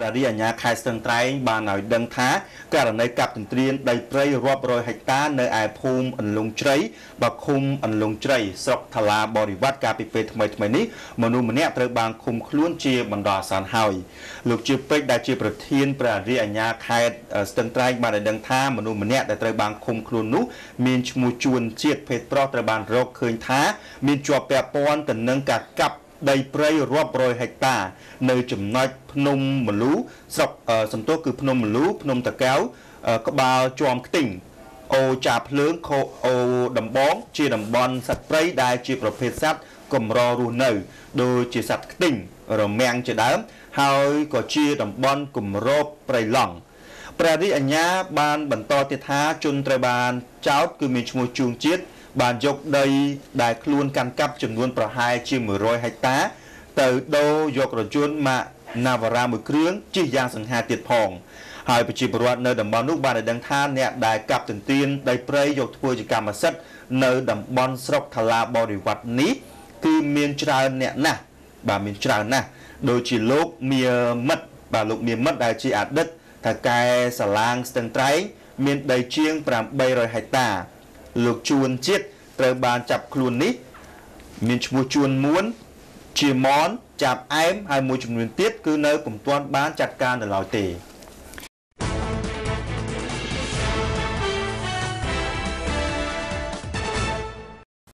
ព្រះរាជអាជ្ញាខេត្តស្ទឹងត្រែងបានឲ្យដឹងថាករណីកាប់ទន្ទ្រានដីព្រៃរាប់រយហិកតានៅឯភូមិអន្លង់ជ្រៃបកឃុំអន្លង់ជ្រៃស្រុកថ្លាបរិវត្តកាលពីពេលថ្មីថ្មីនេះមនុស្សម្នាក់ត្រូវបានឃុំខ្លួនជាបណ្ដោះអាសន្នហើយលោកជាពេជ្រដែលជាប្រធានព្រះរាជអាជ្ញាខេត្តស្ទឹងត្រែងបានឲ្យដឹងថាមនុស្សម្នាក់ដែលត្រូវបានឃុំខ្លួននោះមានឈ្មោះជួនជាតិភេទប្រុសត្រូវបានរកឃើញថាមានជាប់ពាក់ព័ន្ធទៅនឹងការកាប់ដីព្រៃរាប់រយហិកតា នៅចំណុចភ្នំមលូស្រុកសំទោសគឺ ភ្នំមលូ ភ្នំតាកែវក្បាលជាំខ្ទីងអូចាភ្លើងខូអូដំបង ជាតំបន់សត្វព្រៃដែល ជាប្រភេទសត្វកម្ររស់នៅ ដូចជាសត្វខ្ទីងរមាំងជាដើម ហើយក៏ជាតំបន់គម្របព្រៃឡង់ព្រះរាជអាជ្ញា បានបន្តទៀតថាជនត្រូវបានចោទគឺមានឈ្មោះជួងជាតិបានយកដីដែលខ្លួនកាន់កាប់ចំនួនប្រហែលជា100ហិកតាទៅដូរយករជនម៉ាកណាវរ៉ាមួយគ្រឿងជិះយ៉ាងសង្ហាទៀតផង ហើយប្រជាពលរដ្ឋនៅតំបន់នោះបានដឹងថាអ្នកដែលកាប់ទន្ទានដីព្រៃយកធ្វើជាកម្មសិទ្ធិនៅតំបន់ស្រុកថ្លាបរិវត្តនេះ គឺមានច្រើនអ្នកណាស់បាទមានច្រើនណាស់ដូចជាលោកមៀមិត្តបាទលោកមៀមិត្តដែលជាអតីតថៅកែសាឡាងស្ទឹងត្រែងមានដីជាង800ហិកតាលោកជួនជាតិត្រូវបានចាប់ខ្លួននេះ មានឈ្មោះជួនមួនជាមន ចាប់អែមហើយមួយចំនួនទៀតគឺនៅពុំទាន់បានចាត់ការនៅឡើយទេ